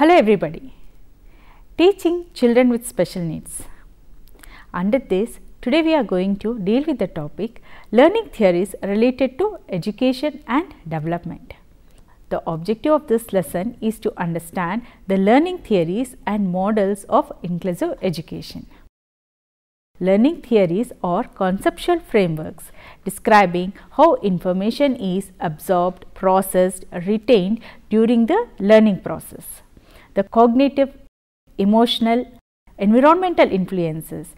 Hello everybody. Teaching children with special needs. Under this, today we are going to deal with the topic learning theories related to education and development. The objective of this lesson is to understand the learning theories and models of inclusive education. Learning theories are conceptual frameworks describing how information is absorbed, processed, retained during the learning process the cognitive, emotional, environmental influences.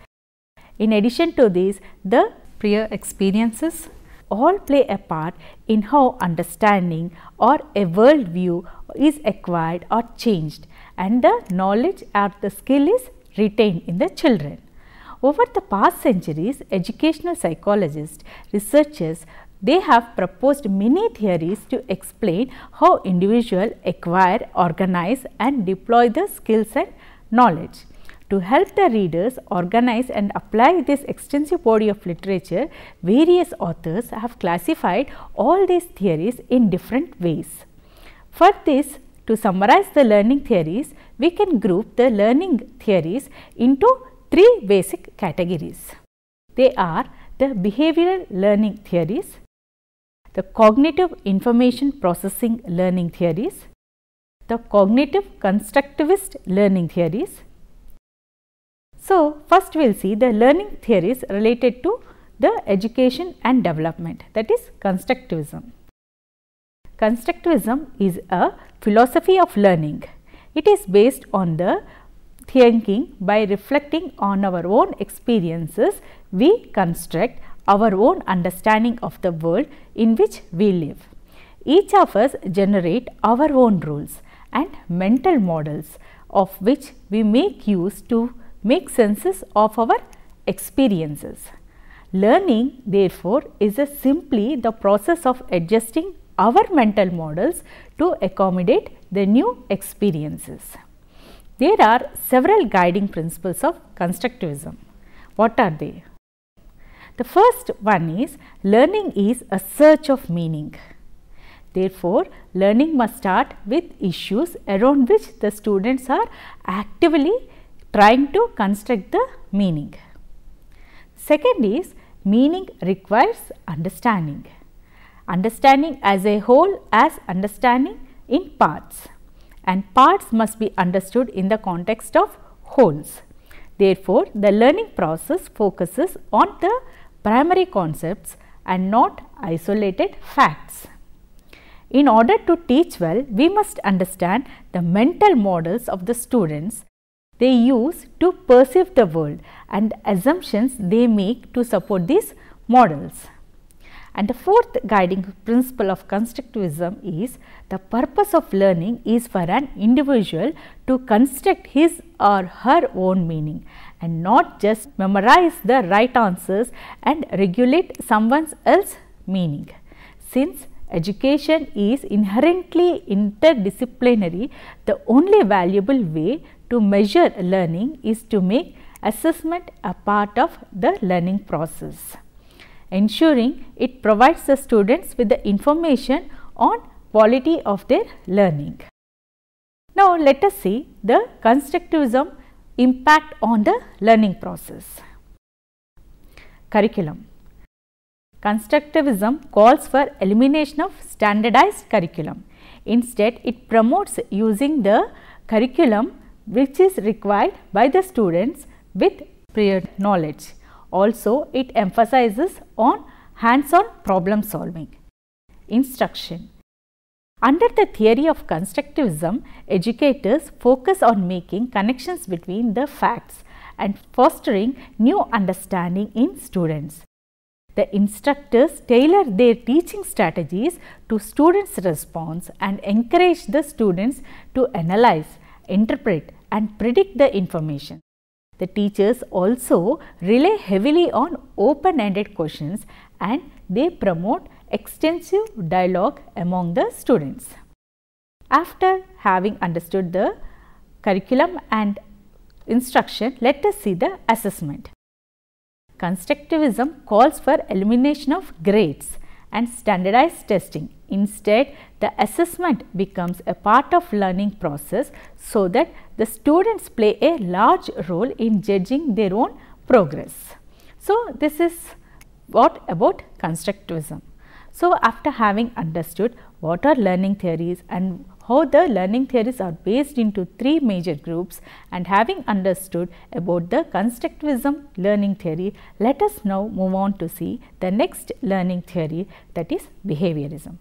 In addition to these, the prior experiences all play a part in how understanding or a worldview is acquired or changed and the knowledge or the skill is retained in the children. Over the past centuries, educational psychologists, researchers they have proposed many theories to explain how individuals acquire, organize and deploy the skills and knowledge. To help the readers organize and apply this extensive body of literature, various authors have classified all these theories in different ways. For this, to summarize the learning theories, we can group the learning theories into three basic categories. They are the behavioral learning theories, the cognitive information processing learning theories, the cognitive constructivist learning theories. So, first we will see the learning theories related to the education and development that is constructivism. Constructivism is a philosophy of learning. It is based on the thinking by reflecting on our own experiences we construct our own understanding of the world in which we live. Each of us generate our own rules and mental models of which we make use to make senses of our experiences. Learning therefore is simply the process of adjusting our mental models to accommodate the new experiences. There are several guiding principles of constructivism. What are they? The first one is learning is a search of meaning. Therefore, learning must start with issues around which the students are actively trying to construct the meaning. Second is meaning requires understanding. Understanding as a whole as understanding in parts and parts must be understood in the context of wholes. Therefore, the learning process focuses on the primary concepts and not isolated facts. In order to teach well, we must understand the mental models of the students they use to perceive the world and assumptions they make to support these models. And the fourth guiding principle of constructivism is the purpose of learning is for an individual to construct his or her own meaning and not just memorize the right answers and regulate someone else's meaning. Since education is inherently interdisciplinary, the only valuable way to measure learning is to make assessment a part of the learning process, ensuring it provides the students with the information on quality of their learning. Now, let us see the constructivism impact on the learning process. Curriculum Constructivism calls for elimination of standardized curriculum. Instead, it promotes using the curriculum which is required by the students with prior knowledge. Also, it emphasizes on hands-on problem solving. Instruction under the theory of constructivism, educators focus on making connections between the facts and fostering new understanding in students. The instructors tailor their teaching strategies to students' response and encourage the students to analyze, interpret and predict the information. The teachers also rely heavily on open-ended questions and they promote extensive dialogue among the students. After having understood the curriculum and instruction, let us see the assessment. Constructivism calls for elimination of grades and standardized testing. Instead, the assessment becomes a part of learning process so that the students play a large role in judging their own progress. So, this is what about constructivism. So, after having understood what are learning theories and how the learning theories are based into three major groups and having understood about the constructivism learning theory, let us now move on to see the next learning theory that is behaviorism.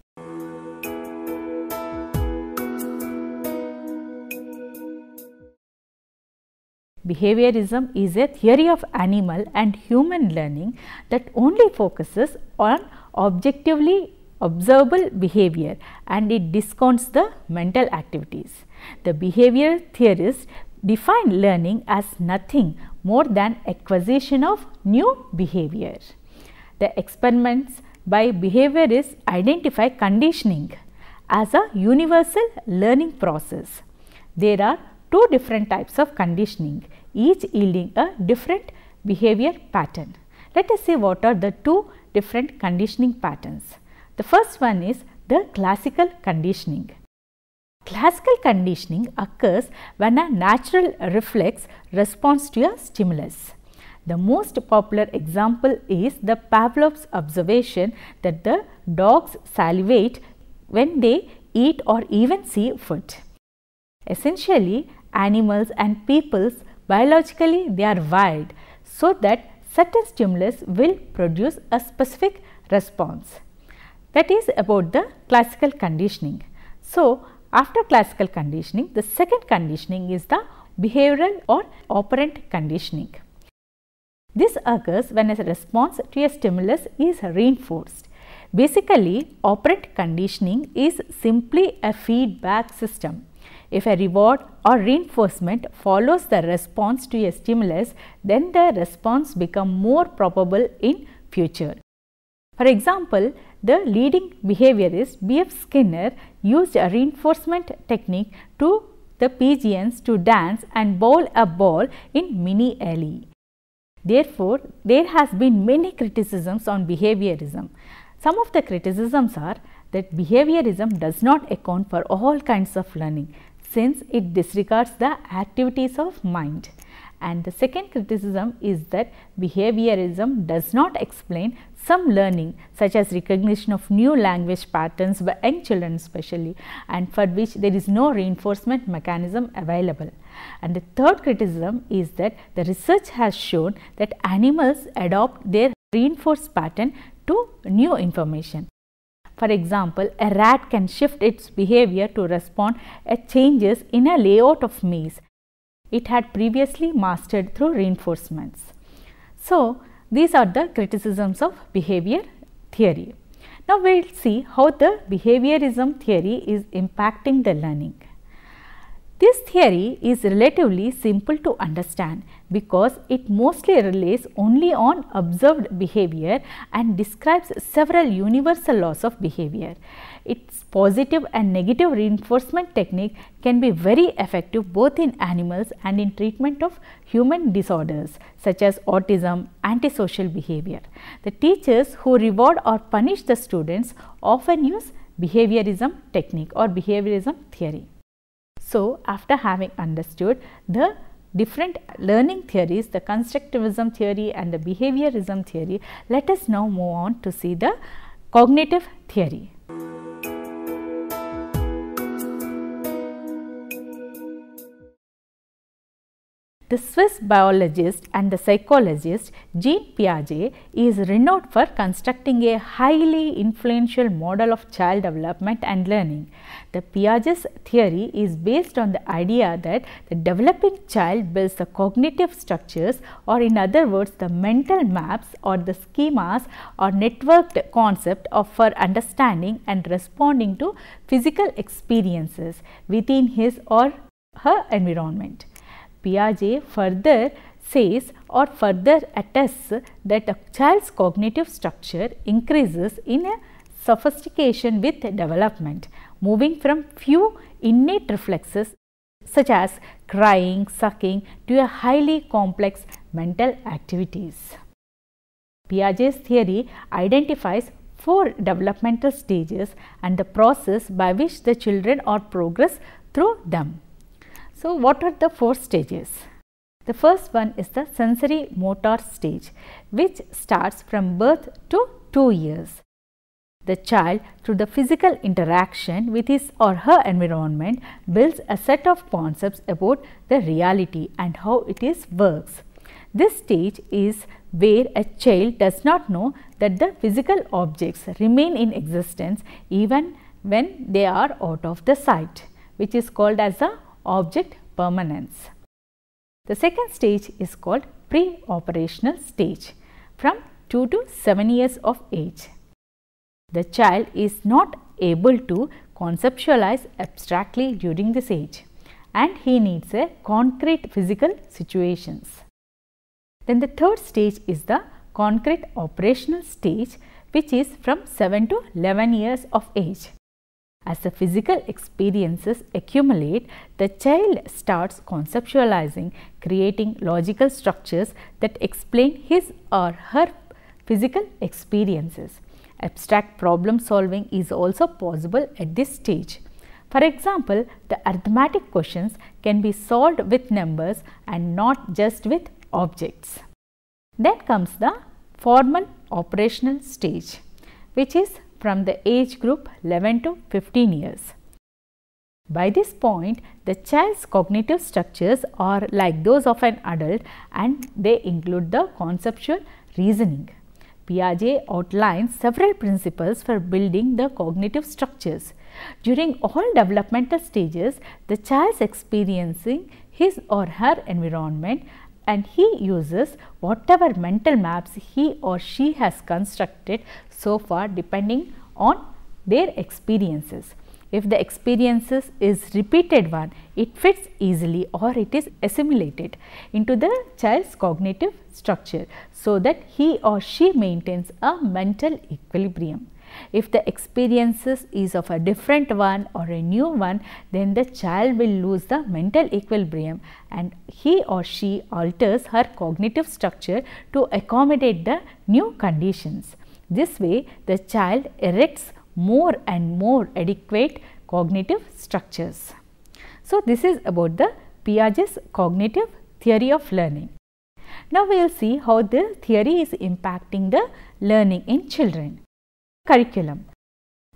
Behaviorism is a theory of animal and human learning that only focuses on objectively observable behavior and it discounts the mental activities. The behavior theorists define learning as nothing more than acquisition of new behavior. The experiments by behaviorists identify conditioning as a universal learning process. There are two different types of conditioning, each yielding a different behavior pattern. Let us see what are the two different conditioning patterns. The first one is the classical conditioning. Classical conditioning occurs when a natural reflex responds to a stimulus. The most popular example is the Pavlov's observation that the dogs salivate when they eat or even see food. Essentially, animals and peoples biologically they are wired so that Certain stimulus will produce a specific response. That is about the classical conditioning. So, after classical conditioning, the second conditioning is the behavioral or operant conditioning. This occurs when a response to a stimulus is reinforced. Basically, operant conditioning is simply a feedback system if a reward or reinforcement follows the response to a stimulus, then the response become more probable in future. For example, the leading behaviorist B.F. Skinner used a reinforcement technique to the pigeons to dance and bowl a ball in Mini Alley. Therefore, there has been many criticisms on behaviorism. Some of the criticisms are that behaviorism does not account for all kinds of learning since it disregards the activities of mind. And the second criticism is that behaviorism does not explain some learning such as recognition of new language patterns by young children especially and for which there is no reinforcement mechanism available. And the third criticism is that the research has shown that animals adopt their reinforced pattern to new information. For example, a rat can shift its behavior to respond at changes in a layout of maze it had previously mastered through reinforcements. So, these are the criticisms of behavior theory. Now, we will see how the behaviorism theory is impacting the learning. This theory is relatively simple to understand because it mostly relies only on observed behavior and describes several universal laws of behavior. Its positive and negative reinforcement technique can be very effective both in animals and in treatment of human disorders such as autism, antisocial behavior. The teachers who reward or punish the students often use behaviorism technique or behaviorism theory. So, after having understood the different learning theories, the constructivism theory and the behaviorism theory, let us now move on to see the cognitive theory. The Swiss biologist and the psychologist Jean Piaget is renowned for constructing a highly influential model of child development and learning. The Piaget's theory is based on the idea that the developing child builds the cognitive structures or in other words the mental maps or the schemas or networked concept of for understanding and responding to physical experiences within his or her environment. Piaget further says or further attests that a child's cognitive structure increases in a sophistication with development, moving from few innate reflexes such as crying, sucking to a highly complex mental activities. Piaget's theory identifies four developmental stages and the process by which the children or progress through them. So, what are the four stages? The first one is the sensory motor stage which starts from birth to 2 years. The child through the physical interaction with his or her environment builds a set of concepts about the reality and how it is works. This stage is where a child does not know that the physical objects remain in existence even when they are out of the sight which is called as a object permanence. The second stage is called pre-operational stage from 2 to 7 years of age. The child is not able to conceptualize abstractly during this age and he needs a concrete physical situations. Then the third stage is the concrete operational stage which is from 7 to 11 years of age. As the physical experiences accumulate, the child starts conceptualizing, creating logical structures that explain his or her physical experiences. Abstract problem solving is also possible at this stage. For example, the arithmetic questions can be solved with numbers and not just with objects. Then comes the formal operational stage which is from the age group 11 to 15 years. By this point, the child's cognitive structures are like those of an adult and they include the conceptual reasoning. Piaget outlines several principles for building the cognitive structures. During all developmental stages, the child is experiencing his or her environment and he uses whatever mental maps he or she has constructed so far depending on their experiences. If the experiences is repeated one, it fits easily or it is assimilated into the child's cognitive structure so that he or she maintains a mental equilibrium. If the experiences is of a different one or a new one, then the child will lose the mental equilibrium and he or she alters her cognitive structure to accommodate the new conditions. This way, the child erects more and more adequate cognitive structures. So, this is about the Piaget's cognitive theory of learning. Now, we will see how the theory is impacting the learning in children curriculum.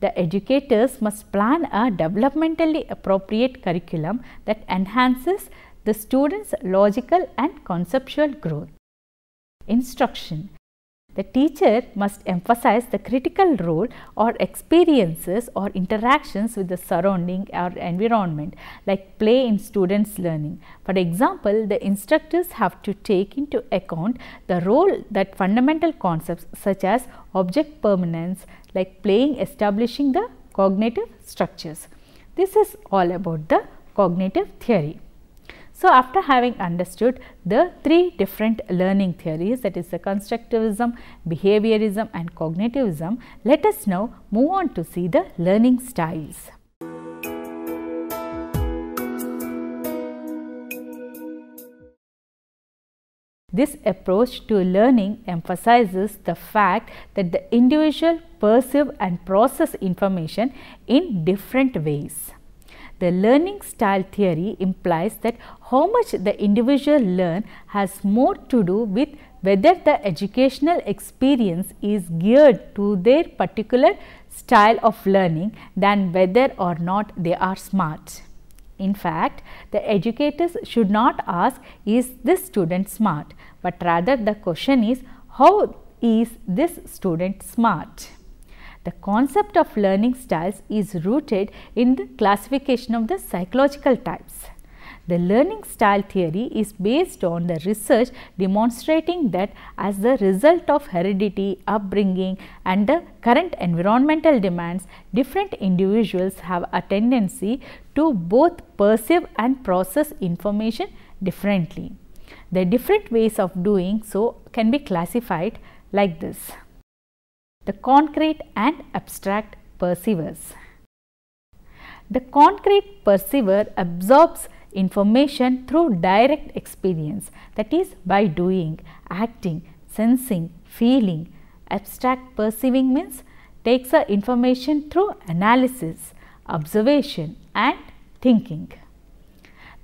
The educators must plan a developmentally appropriate curriculum that enhances the students' logical and conceptual growth. Instruction The teacher must emphasize the critical role or experiences or interactions with the surrounding or environment like play in students' learning. For example, the instructors have to take into account the role that fundamental concepts such as object permanence, like playing establishing the cognitive structures. This is all about the cognitive theory. So, after having understood the three different learning theories that is the constructivism, behaviorism and cognitivism, let us now move on to see the learning styles. This approach to learning emphasizes the fact that the individual perceive and process information in different ways. The learning style theory implies that how much the individual learn has more to do with whether the educational experience is geared to their particular style of learning than whether or not they are smart. In fact, the educators should not ask, is this student smart? But rather the question is, how is this student smart? The concept of learning styles is rooted in the classification of the psychological types. The learning style theory is based on the research demonstrating that as the result of heredity, upbringing and the current environmental demands, different individuals have a tendency to both perceive and process information differently. The different ways of doing so can be classified like this. The concrete and abstract perceivers. The concrete perceiver absorbs information through direct experience that is by doing, acting, sensing, feeling. Abstract perceiving means takes the information through analysis, observation and thinking.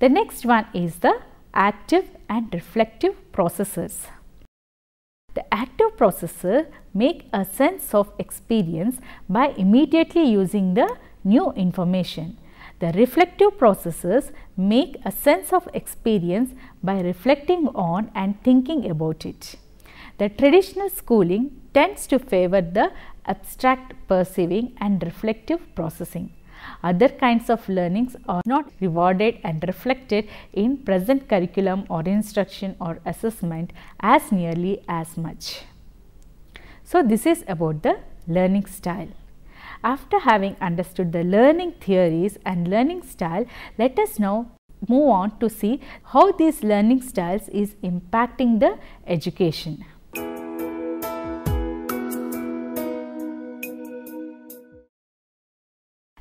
The next one is the active and reflective processes. The active processor make a sense of experience by immediately using the new information. The reflective processes make a sense of experience by reflecting on and thinking about it. The traditional schooling tends to favor the abstract perceiving and reflective processing. Other kinds of learnings are not rewarded and reflected in present curriculum or instruction or assessment as nearly as much. So, this is about the learning style. After having understood the learning theories and learning style, let us now move on to see how these learning styles is impacting the education.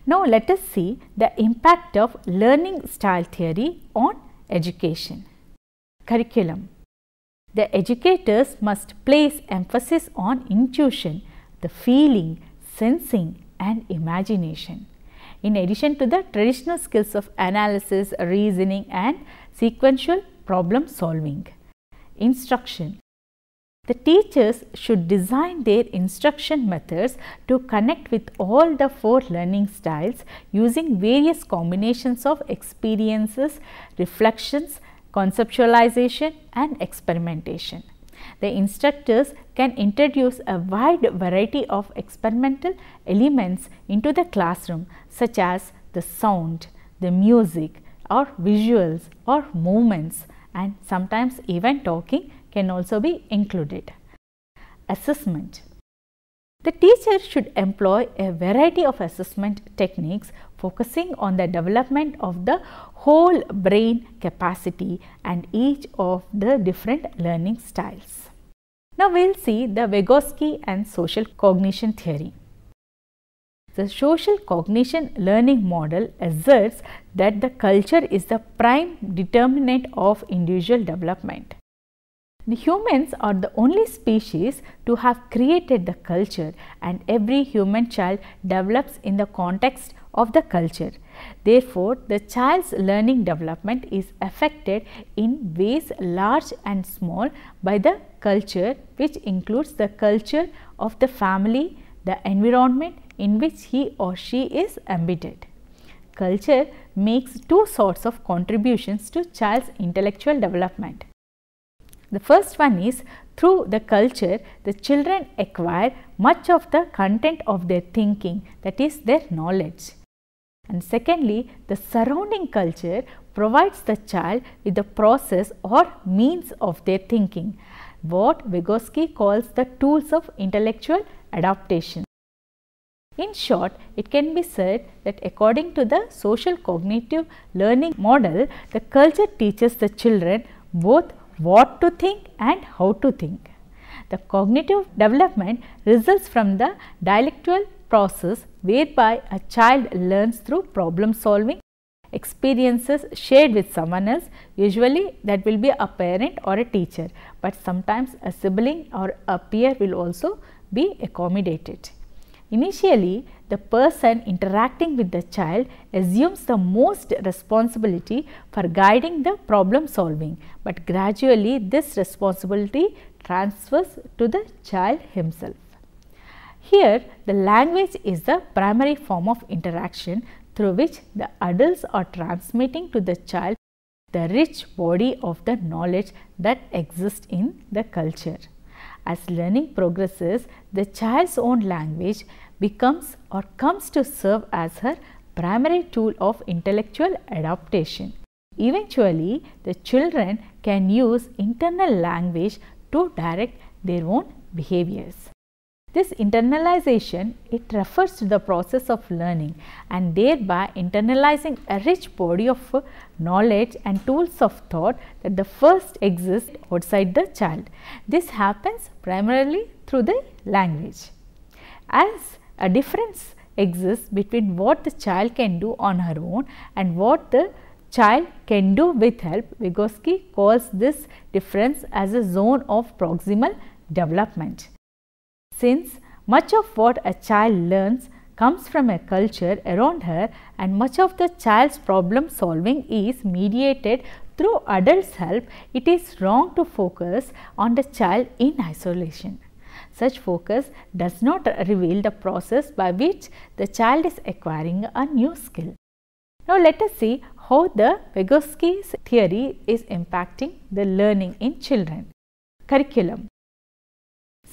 Now let us see the impact of learning style theory on education. Curriculum The educators must place emphasis on intuition, the feeling, sensing, and imagination. In addition to the traditional skills of analysis, reasoning and sequential problem solving. Instruction The teachers should design their instruction methods to connect with all the four learning styles using various combinations of experiences, reflections, conceptualization and experimentation. The instructors can introduce a wide variety of experimental elements into the classroom such as the sound, the music or visuals or movements and sometimes even talking can also be included. Assessment The teacher should employ a variety of assessment techniques focusing on the development of the whole brain capacity and each of the different learning styles. Now we will see the Vygotsky and social cognition theory. The social cognition learning model asserts that the culture is the prime determinant of individual development. The humans are the only species to have created the culture and every human child develops in the context of the culture. Therefore, the child's learning development is affected in ways large and small by the culture which includes the culture of the family, the environment in which he or she is embedded. Culture makes two sorts of contributions to child's intellectual development. The first one is through the culture the children acquire much of the content of their thinking that is their knowledge. And secondly, the surrounding culture provides the child with the process or means of their thinking, what Vygotsky calls the tools of intellectual adaptation. In short, it can be said that according to the social cognitive learning model, the culture teaches the children both what to think and how to think. The cognitive development results from the dialectical process whereby a child learns through problem solving, experiences shared with someone else, usually that will be a parent or a teacher, but sometimes a sibling or a peer will also be accommodated. Initially, the person interacting with the child assumes the most responsibility for guiding the problem solving, but gradually this responsibility transfers to the child himself. Here, the language is the primary form of interaction through which the adults are transmitting to the child the rich body of the knowledge that exists in the culture. As learning progresses, the child's own language becomes or comes to serve as her primary tool of intellectual adaptation. Eventually, the children can use internal language to direct their own behaviors. This internalization, it refers to the process of learning and thereby internalizing a rich body of knowledge and tools of thought that the first exist outside the child. This happens primarily through the language. As a difference exists between what the child can do on her own and what the child can do with help, Vygotsky calls this difference as a zone of proximal development since much of what a child learns comes from a culture around her and much of the child's problem solving is mediated through adults' help, it is wrong to focus on the child in isolation. Such focus does not reveal the process by which the child is acquiring a new skill. Now, let us see how the Vygotsky's theory is impacting the learning in children. Curriculum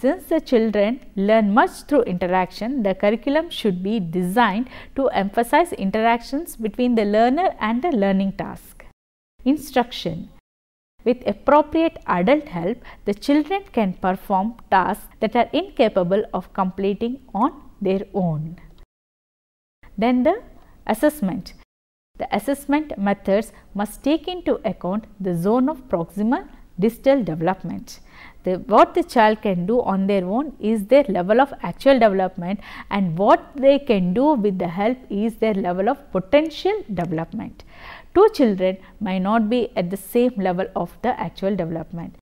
since the children learn much through interaction, the curriculum should be designed to emphasize interactions between the learner and the learning task. Instruction With appropriate adult help, the children can perform tasks that are incapable of completing on their own. Then the assessment. The assessment methods must take into account the zone of proximal distal development. The, what the child can do on their own is their level of actual development and what they can do with the help is their level of potential development. Two children may not be at the same level of the actual development.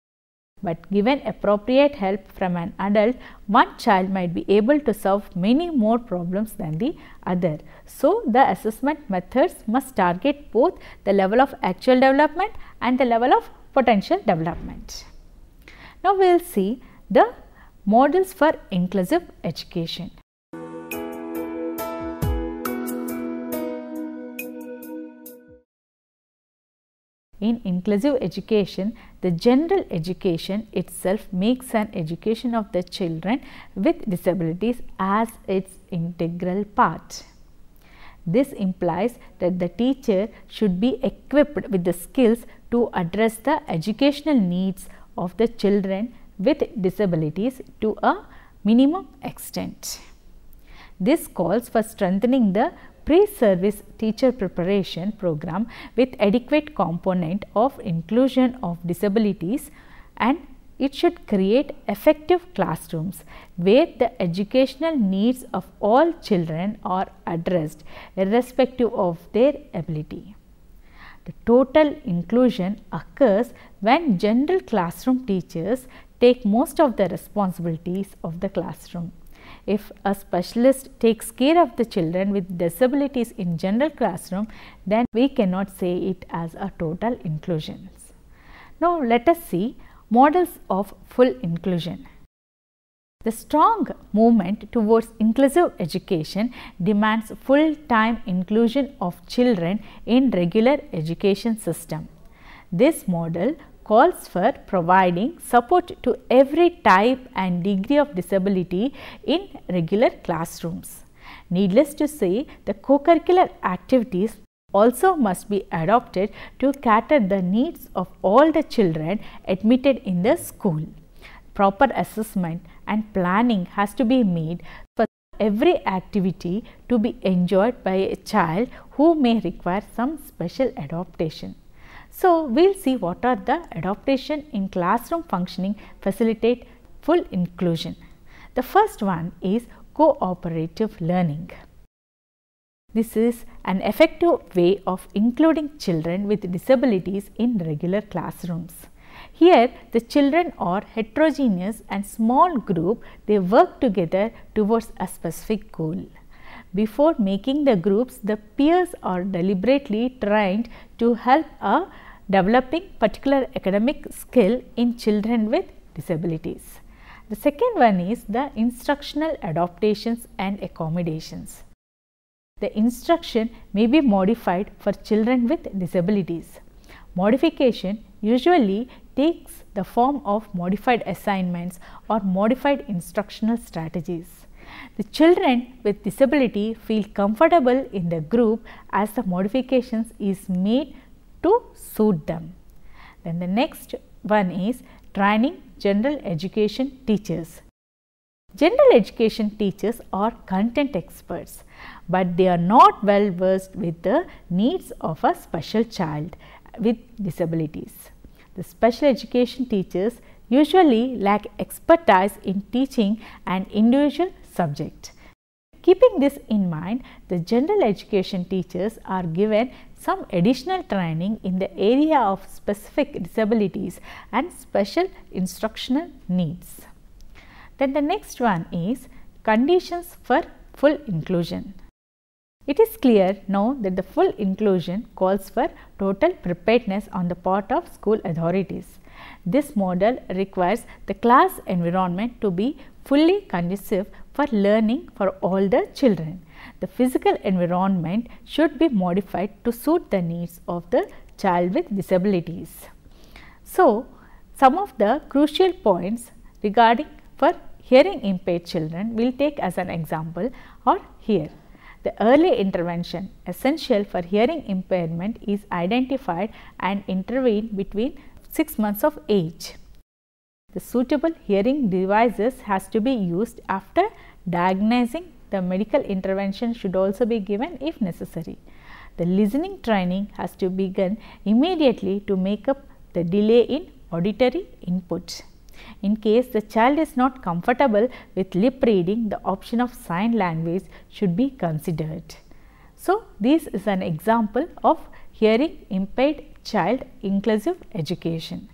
But given appropriate help from an adult, one child might be able to solve many more problems than the other. So, the assessment methods must target both the level of actual development and the level of potential development. Now we will see the models for inclusive education. In inclusive education, the general education itself makes an education of the children with disabilities as its integral part. This implies that the teacher should be equipped with the skills to address the educational needs of the children with disabilities to a minimum extent. This calls for strengthening the pre-service teacher preparation program with adequate component of inclusion of disabilities and it should create effective classrooms where the educational needs of all children are addressed irrespective of their ability. The total inclusion occurs when general classroom teachers take most of the responsibilities of the classroom. If a specialist takes care of the children with disabilities in general classroom, then we cannot say it as a total inclusion. Now, let us see models of full inclusion. The strong movement towards inclusive education demands full-time inclusion of children in regular education system. This model calls for providing support to every type and degree of disability in regular classrooms. Needless to say, the co-curricular activities also must be adopted to cater the needs of all the children admitted in the school. Proper assessment and planning has to be made for every activity to be enjoyed by a child who may require some special adaptation. So, we will see what are the adaptation in classroom functioning facilitate full inclusion. The first one is cooperative learning. This is an effective way of including children with disabilities in regular classrooms. Here the children are heterogeneous and small group they work together towards a specific goal. Before making the groups the peers are deliberately trained to help a developing particular academic skill in children with disabilities. The second one is the instructional adaptations and accommodations. The instruction may be modified for children with disabilities. Modification usually takes the form of modified assignments or modified instructional strategies. The children with disability feel comfortable in the group as the modifications is made to suit them. Then the next one is training general education teachers. General education teachers are content experts, but they are not well versed with the needs of a special child with disabilities. The special education teachers usually lack expertise in teaching an individual subject. Keeping this in mind, the general education teachers are given some additional training in the area of specific disabilities and special instructional needs. Then the next one is conditions for full inclusion. It is clear now that the full inclusion calls for total preparedness on the part of school authorities. This model requires the class environment to be fully conducive for learning for all the children. The physical environment should be modified to suit the needs of the child with disabilities. So, some of the crucial points regarding for hearing impaired children we will take as an example or here. The early intervention essential for hearing impairment is identified and intervened between 6 months of age. The suitable hearing devices has to be used after diagnosing the medical intervention should also be given if necessary. The listening training has to begin immediately to make up the delay in auditory inputs. In case the child is not comfortable with lip reading, the option of sign language should be considered. So, this is an example of hearing impaired child inclusive education.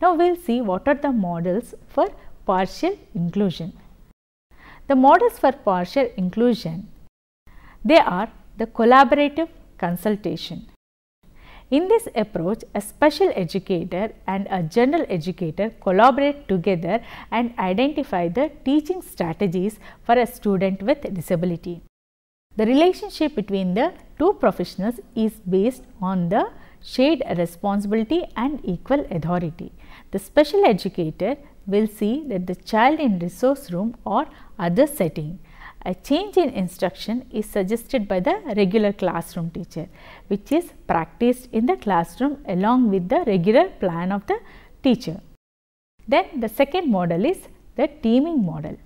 Now, we will see what are the models for partial inclusion. The models for partial inclusion, they are the collaborative consultation, in this approach, a special educator and a general educator collaborate together and identify the teaching strategies for a student with disability. The relationship between the two professionals is based on the shared responsibility and equal authority. The special educator will see that the child in resource room or other setting a change in instruction is suggested by the regular classroom teacher which is practiced in the classroom along with the regular plan of the teacher. Then the second model is the teaming model.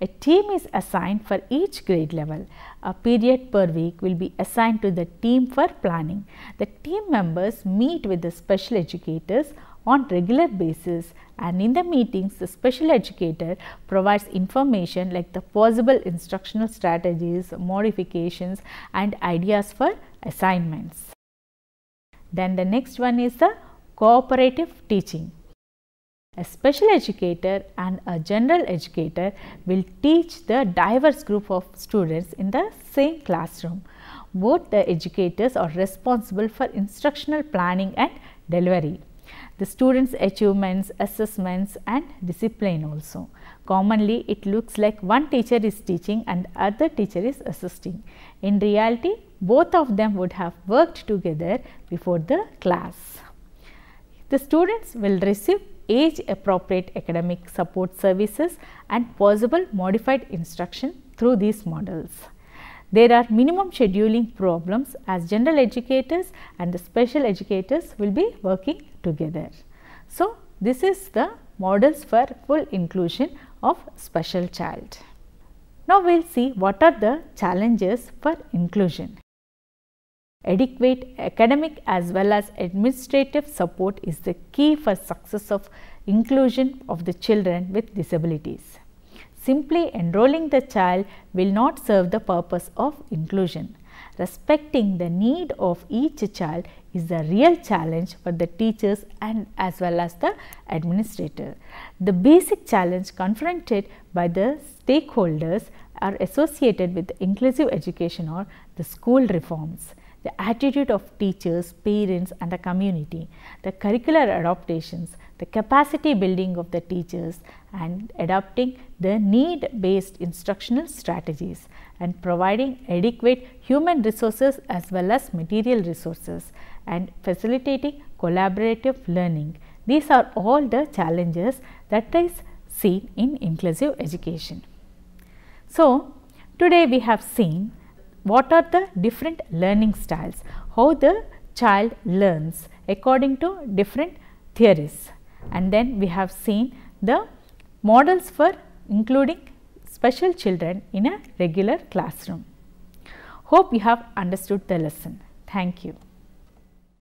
A team is assigned for each grade level. A period per week will be assigned to the team for planning. The team members meet with the special educators on regular basis and in the meetings the special educator provides information like the possible instructional strategies, modifications and ideas for assignments. Then the next one is the cooperative teaching. A special educator and a general educator will teach the diverse group of students in the same classroom. Both the educators are responsible for instructional planning and delivery the students achievements, assessments and discipline also. Commonly it looks like one teacher is teaching and other teacher is assisting. In reality both of them would have worked together before the class. The students will receive age appropriate academic support services and possible modified instruction through these models. There are minimum scheduling problems as general educators and the special educators will be working together. So, this is the models for full inclusion of special child. Now, we will see what are the challenges for inclusion. Adequate academic as well as administrative support is the key for success of inclusion of the children with disabilities. Simply enrolling the child will not serve the purpose of inclusion. Respecting the need of each child is a real challenge for the teachers and as well as the administrator. The basic challenge confronted by the stakeholders are associated with inclusive education or the school reforms the attitude of teachers, parents and the community, the curricular adaptations, the capacity building of the teachers and adopting the need based instructional strategies and providing adequate human resources as well as material resources and facilitating collaborative learning. These are all the challenges that is seen in inclusive education. So, today we have seen what are the different learning styles, how the child learns according to different theories and then we have seen the models for including special children in a regular classroom. Hope you have understood the lesson. Thank you.